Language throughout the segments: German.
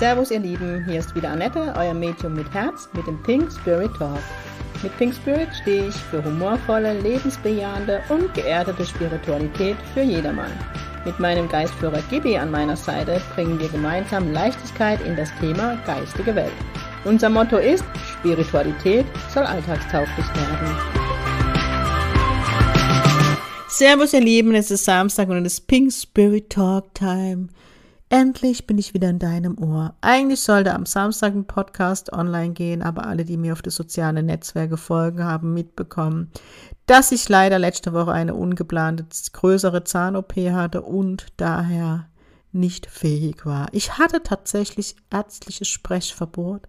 Servus, ihr Lieben, hier ist wieder Annette, euer Medium mit Herz mit dem Pink Spirit Talk. Mit Pink Spirit stehe ich für humorvolle, lebensbejahende und geerdete Spiritualität für jedermann. Mit meinem Geistführer Gibi an meiner Seite bringen wir gemeinsam Leichtigkeit in das Thema geistige Welt. Unser Motto ist, Spiritualität soll alltagstauglich werden. Servus, ihr Lieben, es ist Samstag und es ist Pink Spirit Talk Time. Endlich bin ich wieder in deinem Ohr. Eigentlich sollte am Samstag ein Podcast online gehen, aber alle, die mir auf die sozialen Netzwerke folgen, haben mitbekommen, dass ich leider letzte Woche eine ungeplante größere Zahn-OP hatte und daher nicht fähig war. Ich hatte tatsächlich ärztliches Sprechverbot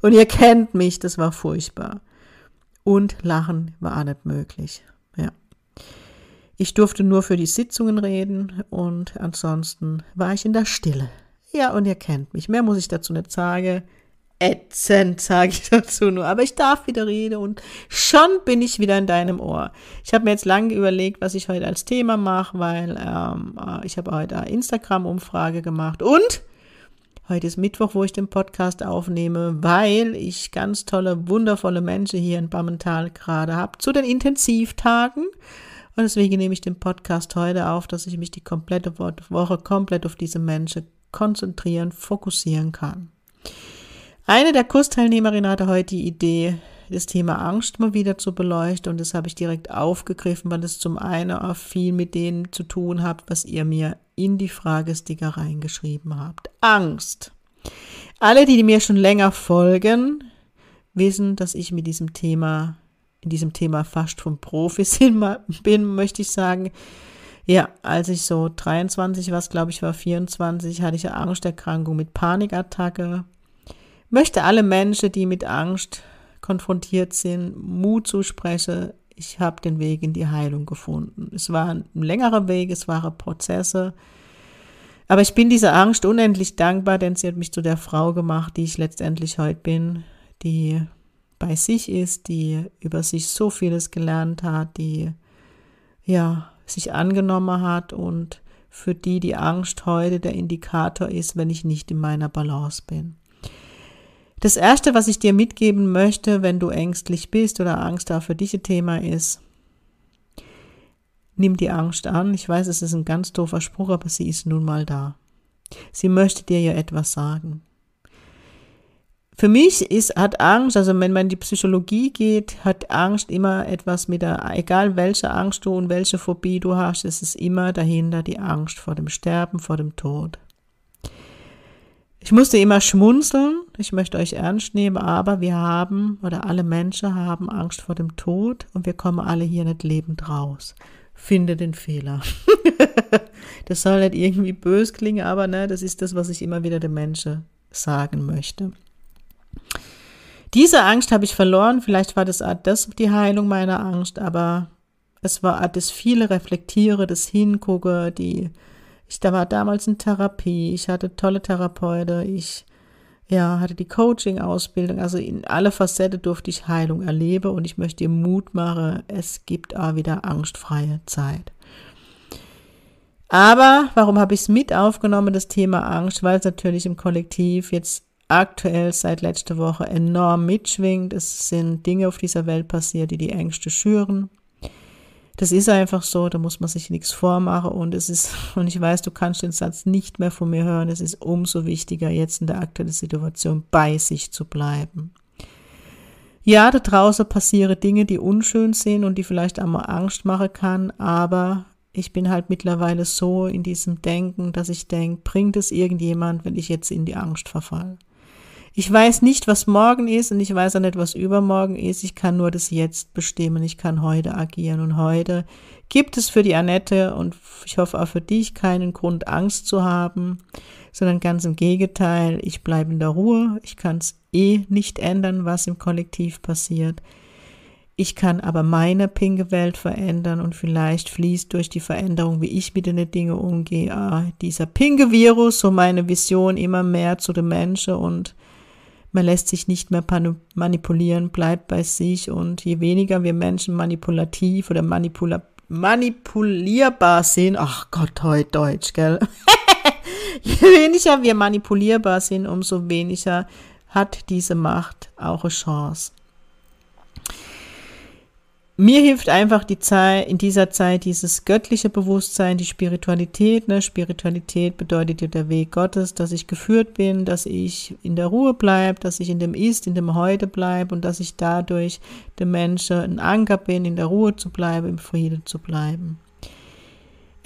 und ihr kennt mich, das war furchtbar. Und Lachen war auch nicht möglich. Ich durfte nur für die Sitzungen reden und ansonsten war ich in der Stille. Ja, und ihr kennt mich. Mehr muss ich dazu nicht sagen. Ätzend sage ich dazu nur. Aber ich darf wieder reden und schon bin ich wieder in deinem Ohr. Ich habe mir jetzt lange überlegt, was ich heute als Thema mache, weil ähm, äh, ich habe heute eine Instagram-Umfrage gemacht und Heute ist Mittwoch, wo ich den Podcast aufnehme, weil ich ganz tolle, wundervolle Menschen hier in Bammental gerade habe zu den Intensivtagen. Und deswegen nehme ich den Podcast heute auf, dass ich mich die komplette Woche komplett auf diese Menschen konzentrieren, fokussieren kann. Eine der Kursteilnehmerinnen hatte heute die Idee, das Thema Angst mal wieder zu beleuchten und das habe ich direkt aufgegriffen, weil es zum einen auch viel mit dem zu tun hat, was ihr mir in die Fragesticker reingeschrieben habt. Angst. Alle, die mir schon länger folgen, wissen, dass ich mit diesem Thema in diesem Thema fast vom Profi bin, möchte ich sagen. Ja, als ich so 23 war, glaube ich, war 24, hatte ich eine Angsterkrankung mit Panikattacke. Möchte alle Menschen, die mit Angst konfrontiert sind, Mut zusprechen. Ich habe den Weg in die Heilung gefunden. Es war ein längerer Weg, es waren Prozesse. Aber ich bin dieser Angst unendlich dankbar, denn sie hat mich zu der Frau gemacht, die ich letztendlich heute bin, die bei sich ist, die über sich so vieles gelernt hat, die ja sich angenommen hat und für die die Angst heute der Indikator ist, wenn ich nicht in meiner Balance bin. Das erste, was ich dir mitgeben möchte, wenn du ängstlich bist oder Angst da für dich ein Thema ist, nimm die Angst an. Ich weiß, es ist ein ganz doofer Spruch, aber sie ist nun mal da. Sie möchte dir ja etwas sagen. Für mich ist, hat Angst, also wenn man in die Psychologie geht, hat Angst immer etwas mit der, egal welche Angst du und welche Phobie du hast, es ist immer dahinter die Angst vor dem Sterben, vor dem Tod. Ich musste immer schmunzeln, ich möchte euch ernst nehmen, aber wir haben oder alle Menschen haben Angst vor dem Tod und wir kommen alle hier nicht lebend raus. Finde den Fehler. das soll nicht irgendwie bös klingen, aber ne, das ist das, was ich immer wieder den Menschen sagen möchte. Diese Angst habe ich verloren. Vielleicht war das das die Heilung meiner Angst, aber es war das viele Reflektiere, das Hingucke, die ich da war damals in Therapie, ich hatte tolle Therapeute, ich ja, hatte die Coaching-Ausbildung, also in alle Facetten durfte ich Heilung erleben und ich möchte dir Mut machen, es gibt auch wieder angstfreie Zeit. Aber warum habe ich es mit aufgenommen, das Thema Angst? Weil es natürlich im Kollektiv jetzt aktuell seit letzter Woche enorm mitschwingt. Es sind Dinge auf dieser Welt passiert, die die Ängste schüren. Das ist einfach so, da muss man sich nichts vormachen und es ist, und ich weiß, du kannst den Satz nicht mehr von mir hören, es ist umso wichtiger, jetzt in der aktuellen Situation bei sich zu bleiben. Ja, da draußen passieren Dinge, die unschön sind und die vielleicht einmal Angst machen kann, aber ich bin halt mittlerweile so in diesem Denken, dass ich denke, bringt es irgendjemand, wenn ich jetzt in die Angst verfalle? Ich weiß nicht, was morgen ist und ich weiß auch nicht, was übermorgen ist. Ich kann nur das Jetzt bestimmen. Ich kann heute agieren. Und heute gibt es für die Annette und ich hoffe auch für dich keinen Grund, Angst zu haben, sondern ganz im Gegenteil. Ich bleibe in der Ruhe. Ich kann es eh nicht ändern, was im Kollektiv passiert. Ich kann aber meine pinke Welt verändern und vielleicht fließt durch die Veränderung, wie ich mit den Dingen umgehe, dieser pinke Virus, so meine Vision immer mehr zu dem Menschen und man lässt sich nicht mehr manipulieren, bleibt bei sich und je weniger wir Menschen manipulativ oder manipula manipulierbar sind, ach Gott, heute Deutsch, gell? je weniger wir manipulierbar sind, umso weniger hat diese Macht auch eine Chance mir hilft einfach die Zeit, in dieser Zeit dieses göttliche Bewusstsein, die Spiritualität. Ne? Spiritualität bedeutet ja der Weg Gottes, dass ich geführt bin, dass ich in der Ruhe bleibe, dass ich in dem Ist, in dem Heute bleibe und dass ich dadurch dem Menschen ein Anker bin, in der Ruhe zu bleiben, im Frieden zu bleiben.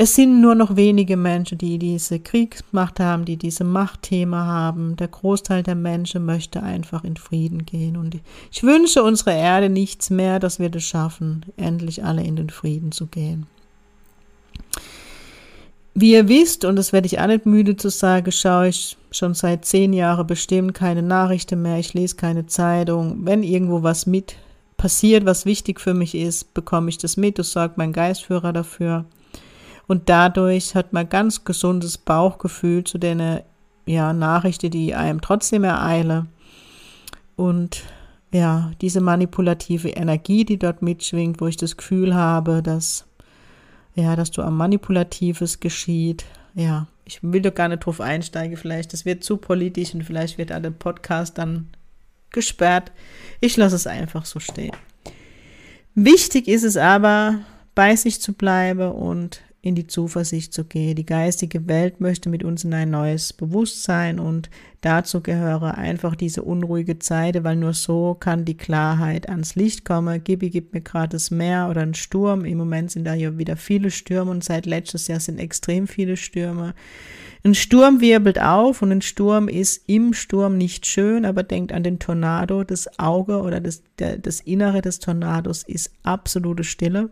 Es sind nur noch wenige Menschen, die diese Kriegsmacht haben, die diese Machtthema haben. Der Großteil der Menschen möchte einfach in Frieden gehen. Und ich wünsche unserer Erde nichts mehr, dass wir das schaffen, endlich alle in den Frieden zu gehen. Wie ihr wisst, und das werde ich auch nicht müde zu sagen, schaue ich schon seit zehn Jahren bestimmt keine Nachrichten mehr, ich lese keine Zeitung. Wenn irgendwo was mit passiert, was wichtig für mich ist, bekomme ich das mit, das sorgt mein Geistführer dafür. Und dadurch hat man ganz gesundes Bauchgefühl zu den ja, Nachrichten, die einem trotzdem ereile. Und ja, diese manipulative Energie, die dort mitschwingt, wo ich das Gefühl habe, dass ja, dass du am manipulatives geschieht. Ja, ich will doch gar nicht drauf einsteigen, vielleicht das wird zu politisch und vielleicht wird der Podcast dann gesperrt. Ich lasse es einfach so stehen. Wichtig ist es aber, bei sich zu bleiben und in die Zuversicht zu gehen. Die geistige Welt möchte mit uns in ein neues Bewusstsein und dazu gehöre einfach diese unruhige Zeit, weil nur so kann die Klarheit ans Licht kommen. Gibi gibt mir gerade das Meer oder einen Sturm. Im Moment sind da ja wieder viele Stürme und seit letztes Jahr sind extrem viele Stürme. Ein Sturm wirbelt auf und ein Sturm ist im Sturm nicht schön, aber denkt an den Tornado. Das Auge oder das, der, das Innere des Tornados ist absolute Stille.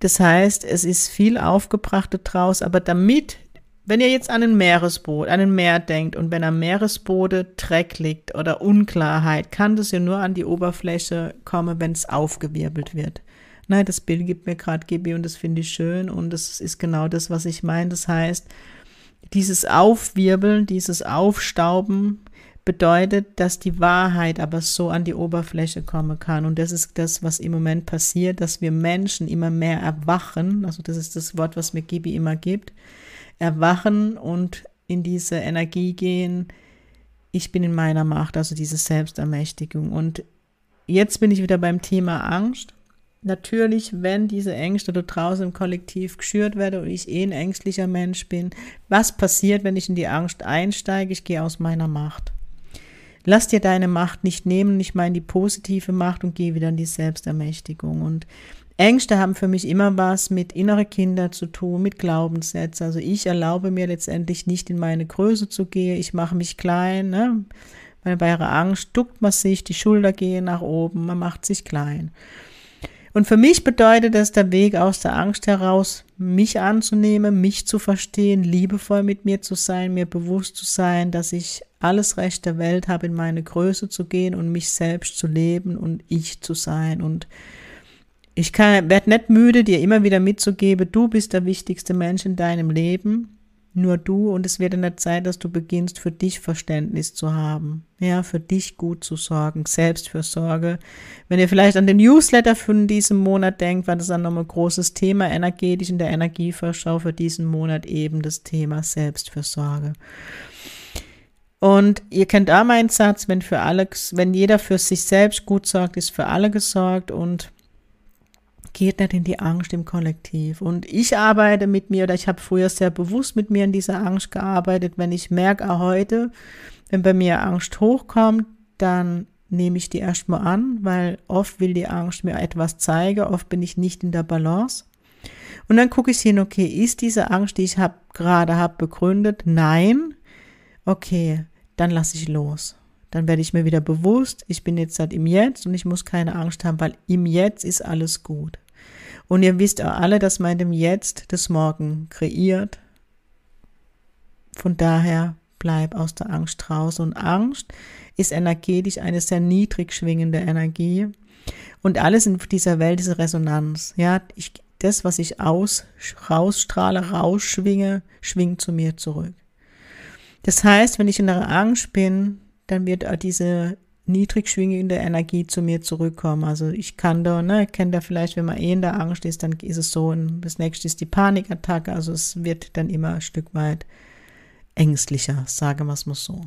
Das heißt, es ist viel aufgebrachte draus, aber damit, wenn ihr jetzt an ein Meeresboot, an ein Meer denkt und wenn am Meeresboden Dreck liegt oder Unklarheit, kann das ja nur an die Oberfläche kommen, wenn es aufgewirbelt wird. Nein, das Bild gibt mir gerade Gibi und das finde ich schön und das ist genau das, was ich meine. Das heißt, dieses Aufwirbeln, dieses Aufstauben bedeutet, dass die Wahrheit aber so an die Oberfläche kommen kann. Und das ist das, was im Moment passiert, dass wir Menschen immer mehr erwachen. Also das ist das Wort, was mir Gibi immer gibt. Erwachen und in diese Energie gehen. Ich bin in meiner Macht, also diese Selbstermächtigung. Und jetzt bin ich wieder beim Thema Angst. Natürlich, wenn diese Ängste da draußen im Kollektiv geschürt werden und ich eh ein ängstlicher Mensch bin, was passiert, wenn ich in die Angst einsteige? Ich gehe aus meiner Macht. Lass dir deine Macht nicht nehmen. Ich meine die positive Macht und geh wieder in die Selbstermächtigung. Und Ängste haben für mich immer was mit innere Kinder zu tun, mit Glaubenssätzen. Also ich erlaube mir letztendlich nicht in meine Größe zu gehen. Ich mache mich klein. Ne? Weil bei ihrer Angst duckt man sich, die Schulter gehen nach oben, man macht sich klein. Und für mich bedeutet das der Weg aus der Angst heraus, mich anzunehmen, mich zu verstehen, liebevoll mit mir zu sein, mir bewusst zu sein, dass ich alles Recht der Welt habe, in meine Größe zu gehen und mich selbst zu leben und ich zu sein. Und ich werde nicht müde, dir immer wieder mitzugeben, du bist der wichtigste Mensch in deinem Leben nur du und es wird in der Zeit, dass du beginnst, für dich Verständnis zu haben, ja, für dich gut zu sorgen, Selbstfürsorge. Wenn ihr vielleicht an den Newsletter von diesem Monat denkt, war das dann nochmal ein großes Thema energetisch in der Energieverschau für diesen Monat eben das Thema Selbstfürsorge. Und ihr kennt auch meinen Satz, wenn für alle, wenn jeder für sich selbst gut sorgt, ist für alle gesorgt und geht nicht in die Angst im Kollektiv. Und ich arbeite mit mir oder ich habe früher sehr bewusst mit mir in dieser Angst gearbeitet. Wenn ich merke, auch heute, wenn bei mir Angst hochkommt, dann nehme ich die erstmal an, weil oft will die Angst mir etwas zeigen, oft bin ich nicht in der Balance. Und dann gucke ich hin, okay, ist diese Angst, die ich hab, gerade habe, begründet? Nein. Okay, dann lasse ich los. Dann werde ich mir wieder bewusst, ich bin jetzt halt im Jetzt und ich muss keine Angst haben, weil im Jetzt ist alles gut. Und ihr wisst auch alle, dass man dem Jetzt das Morgen kreiert. Von daher bleib aus der Angst raus. Und Angst ist energetisch eine sehr niedrig schwingende Energie. Und alles in dieser Welt ist Resonanz. Ja, ich, das, was ich aus, rausstrahle, rausschwinge, schwingt zu mir zurück. Das heißt, wenn ich in der Angst bin, dann wird diese niedrig schwingende Energie zu mir zurückkommen. Also ich kann da, ne, kennt da vielleicht, wenn man eh in der Angst ist, dann ist es so, und das nächste ist die Panikattacke, also es wird dann immer ein Stück weit ängstlicher, sage wir es mal so.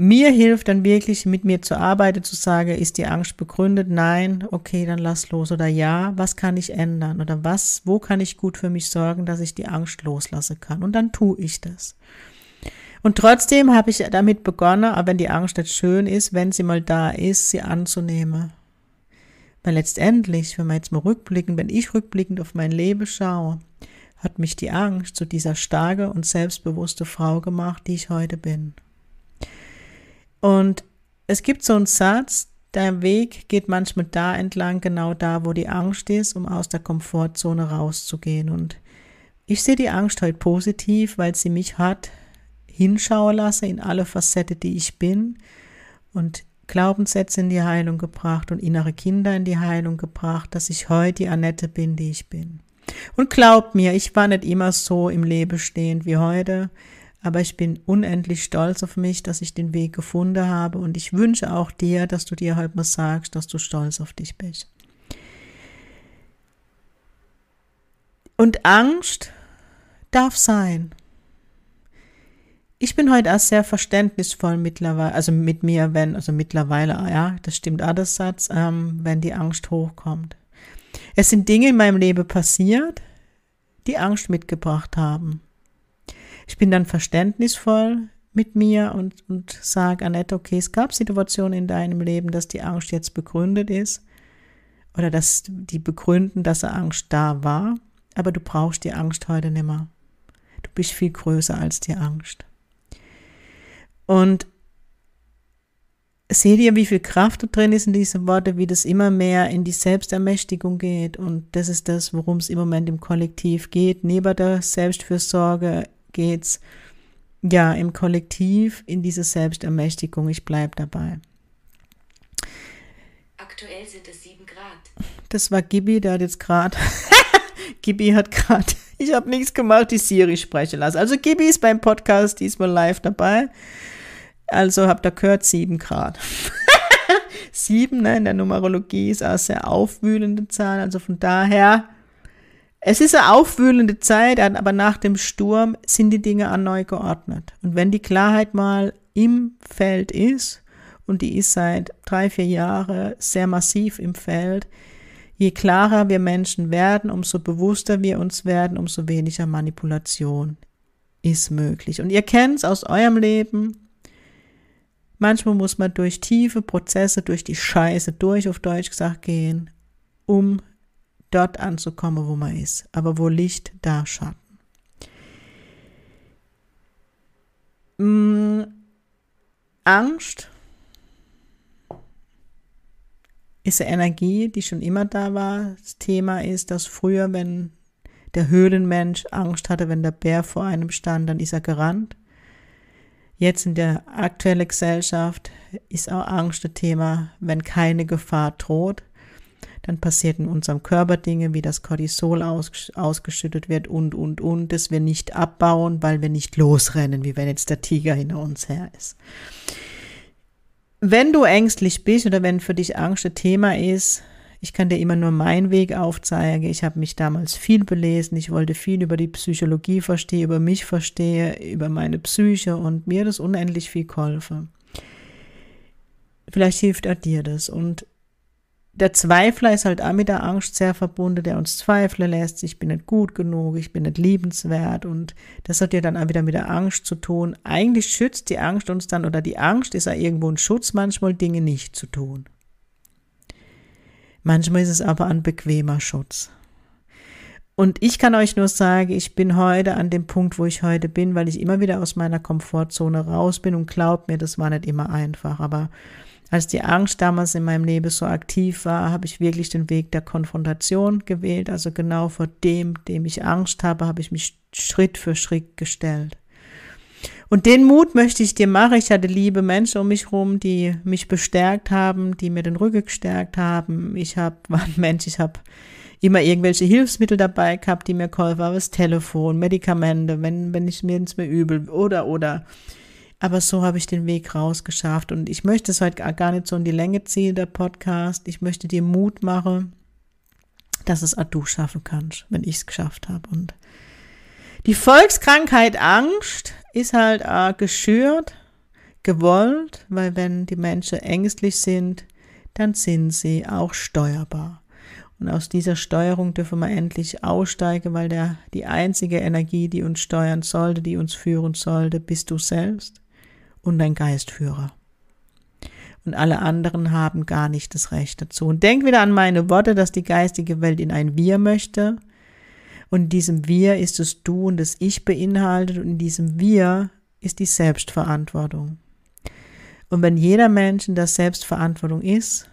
Mir hilft dann wirklich, mit mir zu arbeiten, zu sagen, ist die Angst begründet? Nein, okay, dann lass los. Oder ja, was kann ich ändern? Oder was, wo kann ich gut für mich sorgen, dass ich die Angst loslassen kann? Und dann tue ich das. Und trotzdem habe ich damit begonnen, auch wenn die Angst nicht schön ist, wenn sie mal da ist, sie anzunehmen. Weil letztendlich, wenn wir jetzt mal rückblicken, wenn ich rückblickend auf mein Leben schaue, hat mich die Angst zu dieser starke und selbstbewusste Frau gemacht, die ich heute bin. Und es gibt so einen Satz, dein Weg geht manchmal da entlang, genau da, wo die Angst ist, um aus der Komfortzone rauszugehen. Und ich sehe die Angst heute halt positiv, weil sie mich hat hinschaue lasse in alle Facetten, die ich bin und Glaubenssätze in die Heilung gebracht und innere Kinder in die Heilung gebracht, dass ich heute die Annette bin, die ich bin. Und glaubt mir, ich war nicht immer so im Leben stehend wie heute, aber ich bin unendlich stolz auf mich, dass ich den Weg gefunden habe und ich wünsche auch dir, dass du dir heute mal sagst, dass du stolz auf dich bist. Und Angst darf sein ich bin heute auch sehr verständnisvoll mittlerweile, also mit mir, wenn, also mittlerweile, ah ja, das stimmt auch der Satz, ähm, wenn die Angst hochkommt. Es sind Dinge in meinem Leben passiert, die Angst mitgebracht haben. Ich bin dann verständnisvoll mit mir und, und sage, Annette, okay, es gab Situationen in deinem Leben, dass die Angst jetzt begründet ist oder dass die begründen, dass eine Angst da war, aber du brauchst die Angst heute nimmer. Du bist viel größer als die Angst. Und seht ihr, wie viel Kraft da drin ist in diesen Worten, wie das immer mehr in die Selbstermächtigung geht. Und das ist das, worum es im Moment im Kollektiv geht. Neben der Selbstfürsorge geht es ja im Kollektiv in diese Selbstermächtigung. Ich bleibe dabei. Aktuell sind es sieben Grad. Das war Gibi, der hat jetzt gerade. Gibi hat gerade. Ich habe nichts gemacht, die Siri sprechen lassen. Also Gibi ist beim Podcast diesmal live dabei. Also habt ihr gehört, 7 Grad. 7 ne, in der Numerologie ist auch sehr aufwühlende Zahl. Also von daher, es ist eine aufwühlende Zeit, aber nach dem Sturm sind die Dinge an neu geordnet. Und wenn die Klarheit mal im Feld ist, und die ist seit drei, vier Jahren sehr massiv im Feld, je klarer wir Menschen werden, umso bewusster wir uns werden, umso weniger Manipulation ist möglich. Und ihr kennt es aus eurem Leben, Manchmal muss man durch tiefe Prozesse, durch die Scheiße, durch auf Deutsch gesagt gehen, um dort anzukommen, wo man ist. Aber wo Licht, da Schatten. Mm, hm, Angst ist eine Energie, die schon immer da war. Das Thema ist, dass früher, wenn der Höhlenmensch Angst hatte, wenn der Bär vor einem stand, dann ist er gerannt. Jetzt in der aktuellen Gesellschaft ist auch Angst ein Thema. Wenn keine Gefahr droht, dann passiert in unserem Körper Dinge, wie das Cortisol ausgeschüttet wird und, und, und, dass wir nicht abbauen, weil wir nicht losrennen, wie wenn jetzt der Tiger hinter uns her ist. Wenn du ängstlich bist oder wenn für dich Angst ein Thema ist, ich kann dir immer nur meinen Weg aufzeigen. Ich habe mich damals viel belesen. Ich wollte viel über die Psychologie verstehen, über mich verstehe, über meine Psyche und mir das unendlich viel geholfen. Vielleicht hilft auch dir das. Und der Zweifler ist halt auch mit der Angst sehr verbunden, der uns zweifeln lässt, ich bin nicht gut genug, ich bin nicht liebenswert und das hat ja dann auch wieder mit der Angst zu tun. Eigentlich schützt die Angst uns dann oder die Angst ist ja irgendwo ein Schutz manchmal Dinge nicht zu tun. Manchmal ist es aber ein bequemer Schutz. Und ich kann euch nur sagen, ich bin heute an dem Punkt, wo ich heute bin, weil ich immer wieder aus meiner Komfortzone raus bin und glaubt mir, das war nicht immer einfach. Aber als die Angst damals in meinem Leben so aktiv war, habe ich wirklich den Weg der Konfrontation gewählt. Also genau vor dem, dem ich Angst habe, habe ich mich Schritt für Schritt gestellt. Und den Mut möchte ich dir machen. Ich hatte liebe Menschen um mich rum, die mich bestärkt haben, die mir den Rücken gestärkt haben. Ich hab, war ein Mensch, ich habe immer irgendwelche Hilfsmittel dabei gehabt, die mir geholfen haben, das Telefon, Medikamente, wenn, wenn ich mir ins mir übel oder oder. Aber so habe ich den Weg rausgeschafft und ich möchte es heute gar nicht so in die Länge ziehen, der Podcast. Ich möchte dir Mut machen, dass es auch du schaffen kannst, wenn ich es geschafft habe. Und die Volkskrankheit Angst ist halt auch geschürt, gewollt, weil wenn die Menschen ängstlich sind, dann sind sie auch steuerbar. Und aus dieser Steuerung dürfen wir endlich aussteigen, weil der, die einzige Energie, die uns steuern sollte, die uns führen sollte, bist du selbst und dein Geistführer. Und alle anderen haben gar nicht das Recht dazu. Und denk wieder an meine Worte, dass die geistige Welt in ein Wir möchte und in diesem Wir ist das Du und das Ich beinhaltet und in diesem Wir ist die Selbstverantwortung. Und wenn jeder Mensch in der Selbstverantwortung ist,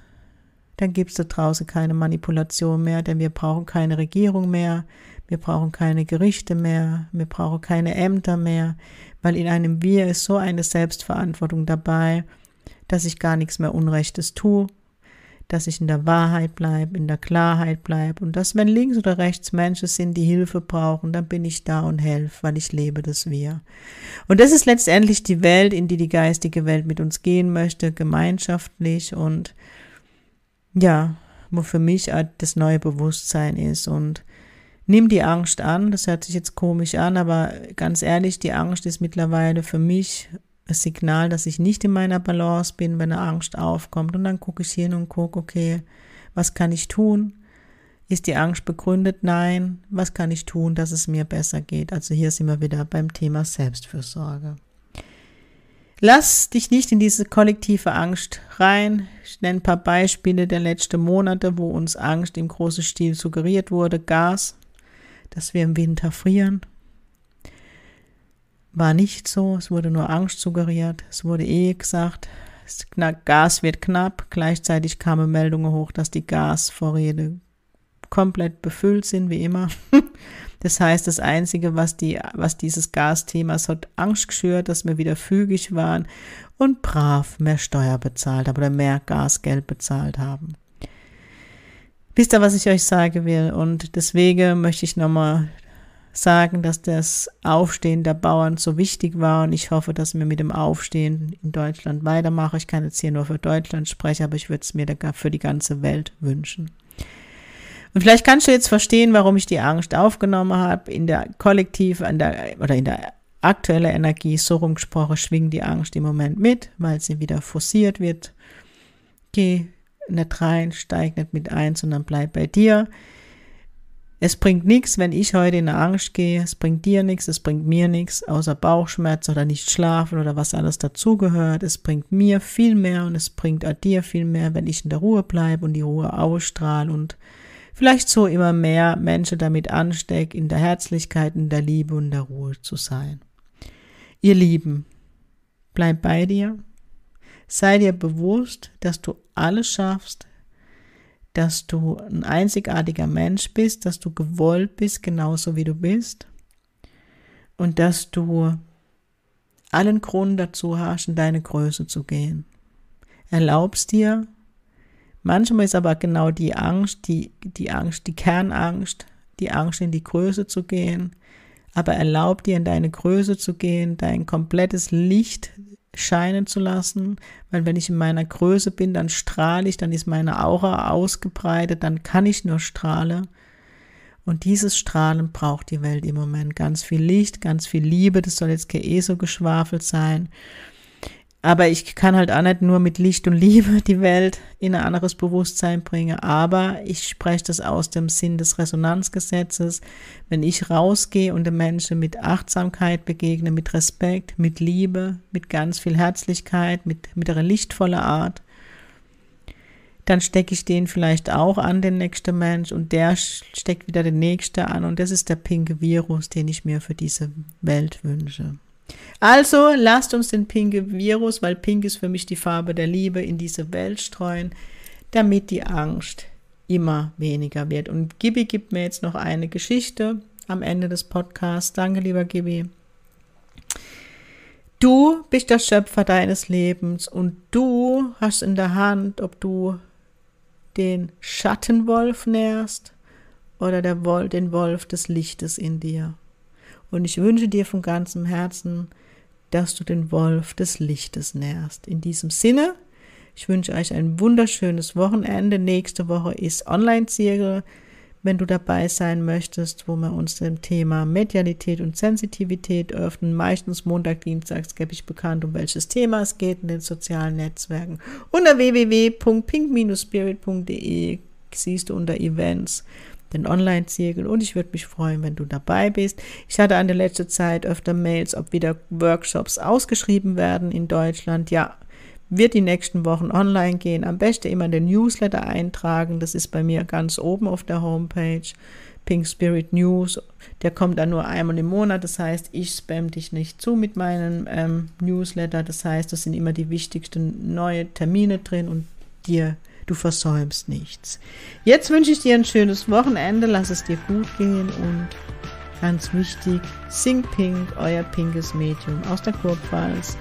dann gibt es da draußen keine Manipulation mehr, denn wir brauchen keine Regierung mehr, wir brauchen keine Gerichte mehr, wir brauchen keine Ämter mehr, weil in einem Wir ist so eine Selbstverantwortung dabei, dass ich gar nichts mehr Unrechtes tue, dass ich in der Wahrheit bleibe, in der Klarheit bleibe und dass wenn links oder rechts Menschen sind, die Hilfe brauchen, dann bin ich da und helfe, weil ich lebe das Wir. Und das ist letztendlich die Welt, in die die geistige Welt mit uns gehen möchte, gemeinschaftlich und ja, wo für mich halt das neue Bewusstsein ist und Nimm die Angst an, das hört sich jetzt komisch an, aber ganz ehrlich, die Angst ist mittlerweile für mich das Signal, dass ich nicht in meiner Balance bin, wenn eine Angst aufkommt. Und dann gucke ich hin und gucke, okay, was kann ich tun? Ist die Angst begründet? Nein. Was kann ich tun, dass es mir besser geht? Also hier sind wir wieder beim Thema Selbstfürsorge. Lass dich nicht in diese kollektive Angst rein. Ich nenne ein paar Beispiele der letzten Monate, wo uns Angst im großen Stil suggeriert wurde. Gas, dass wir im Winter frieren, war nicht so, es wurde nur Angst suggeriert, es wurde eh gesagt, Gas wird knapp, gleichzeitig kamen Meldungen hoch, dass die Gasvorräte komplett befüllt sind, wie immer. Das heißt, das Einzige, was, die, was dieses Gasthema es hat Angst geschürt, dass wir wieder fügig waren und brav mehr Steuer bezahlt haben oder mehr Gasgeld bezahlt haben. Wisst ihr, was ich euch sagen will? Und deswegen möchte ich nochmal sagen, dass das Aufstehen der Bauern so wichtig war und ich hoffe, dass wir mit dem Aufstehen in Deutschland weitermachen. Ich kann jetzt hier nur für Deutschland sprechen, aber ich würde es mir für die ganze Welt wünschen. Und vielleicht kannst du jetzt verstehen, warum ich die Angst aufgenommen habe. In der Kollektiv, in der, oder in der aktuellen Energie, so rumgesprochen, schwingt die Angst im Moment mit, weil sie wieder forciert wird. Geh nicht rein, steig nicht mit ein, sondern bleib bei dir. Es bringt nichts, wenn ich heute in der Angst gehe. Es bringt dir nichts, es bringt mir nichts, außer Bauchschmerz oder nicht schlafen oder was alles dazugehört. Es bringt mir viel mehr und es bringt auch dir viel mehr, wenn ich in der Ruhe bleibe und die Ruhe ausstrahle und vielleicht so immer mehr Menschen damit anstecke, in der Herzlichkeit, in der Liebe und der Ruhe zu sein. Ihr Lieben, bleib bei dir. Sei dir bewusst, dass du alles schaffst, dass du ein einzigartiger Mensch bist, dass du gewollt bist, genauso wie du bist. Und dass du allen Grund dazu hast, in deine Größe zu gehen. Erlaubst dir, manchmal ist aber genau die Angst, die, die Angst, die Kernangst, die Angst, in die Größe zu gehen. Aber erlaub dir, in deine Größe zu gehen, dein komplettes Licht scheinen zu lassen, weil wenn ich in meiner Größe bin, dann strahle ich, dann ist meine Aura ausgebreitet, dann kann ich nur strahlen. Und dieses Strahlen braucht die Welt im Moment. Ganz viel Licht, ganz viel Liebe, das soll jetzt kein eso eh geschwafelt sein. Aber ich kann halt auch nicht nur mit Licht und Liebe die Welt in ein anderes Bewusstsein bringen. Aber ich spreche das aus dem Sinn des Resonanzgesetzes. Wenn ich rausgehe und den Menschen mit Achtsamkeit begegne, mit Respekt, mit Liebe, mit ganz viel Herzlichkeit, mit, mit einer lichtvollen Art, dann stecke ich den vielleicht auch an, den nächsten Mensch, und der steckt wieder den nächsten an. Und das ist der pinke Virus, den ich mir für diese Welt wünsche. Also lasst uns den pinke Virus, weil pink ist für mich die Farbe der Liebe, in diese Welt streuen, damit die Angst immer weniger wird. Und Gibi gibt mir jetzt noch eine Geschichte am Ende des Podcasts. Danke, lieber Gibi. Du bist der Schöpfer deines Lebens und du hast in der Hand, ob du den Schattenwolf nährst oder der Wolf, den Wolf des Lichtes in dir. Und ich wünsche dir von ganzem Herzen, dass du den Wolf des Lichtes nährst. In diesem Sinne, ich wünsche euch ein wunderschönes Wochenende. Nächste Woche ist Online-Zirkel. Wenn du dabei sein möchtest, wo wir uns dem Thema Medialität und Sensitivität öffnen, meistens Montag, Dienstag gebe ich bekannt, um welches Thema es geht in den sozialen Netzwerken. Unter www.pink-spirit.de siehst du unter Events bin Online-Ziegel und ich würde mich freuen, wenn du dabei bist. Ich hatte an der letzten Zeit öfter Mails, ob wieder Workshops ausgeschrieben werden in Deutschland. Ja, wird die nächsten Wochen online gehen. Am besten immer den Newsletter eintragen. Das ist bei mir ganz oben auf der Homepage. Pink Spirit News. Der kommt dann nur einmal im Monat. Das heißt, ich spam dich nicht zu mit meinem ähm, Newsletter. Das heißt, es sind immer die wichtigsten neue Termine drin und dir Du versäumst nichts. Jetzt wünsche ich dir ein schönes Wochenende. Lass es dir gut gehen und ganz wichtig, sing pink, euer pinkes Medium aus der Kurpfalz.